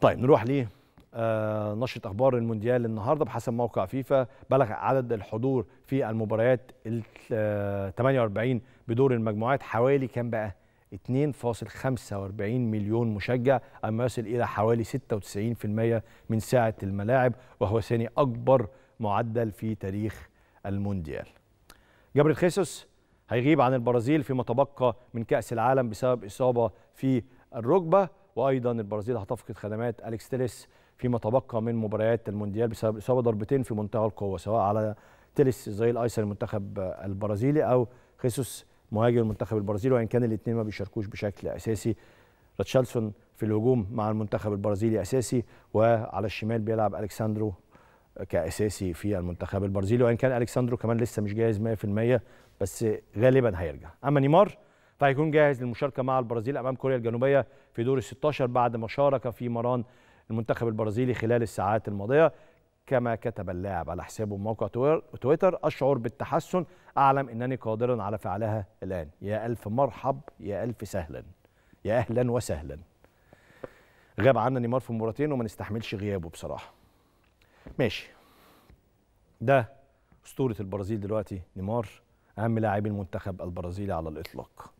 طيب نروح ليه آه نشرة أخبار المونديال النهاردة بحسب موقع فيفا بلغ عدد الحضور في المباريات ال 48 بدور المجموعات حوالي كام بقى؟ 2.45 مليون مشجع أما يصل إلى حوالي 96% من ساعة الملاعب وهو ثاني أكبر معدل في تاريخ المونديال جبر خيسوس هيغيب عن البرازيل فيما تبقى من كأس العالم بسبب إصابة في الركبة وايضا البرازيل هتفقد خدمات اليكس تيليس فيما تبقى من مباريات المونديال بسبب اصابه ضربتين في منتهى القوه سواء على تيليس زي الايسر المنتخب البرازيلي او خيسوس مهاجم المنتخب البرازيلي وان كان الاثنين ما بيشاركوش بشكل اساسي راتشالسون في الهجوم مع المنتخب البرازيلي اساسي وعلى الشمال بيلعب الكساندرو كاساسي في المنتخب البرازيلي وان كان الكساندرو كمان لسه مش جاهز 100% بس غالبا هيرجع اما نيمار فهيكون طيب، جاهز للمشاركه مع البرازيل امام كوريا الجنوبيه في دور ال 16 بعد ما شارك في مران المنتخب البرازيلي خلال الساعات الماضيه كما كتب اللاعب على حسابه موقع تويتر اشعر بالتحسن اعلم انني قادرا على فعلها الان يا الف مرحب يا الف سهلا يا اهلا وسهلا غاب عنا نيمار في مباراتين وما نستحملش غيابه بصراحه ماشي ده اسطوره البرازيل دلوقتي نيمار اهم لاعبي المنتخب البرازيلي على الاطلاق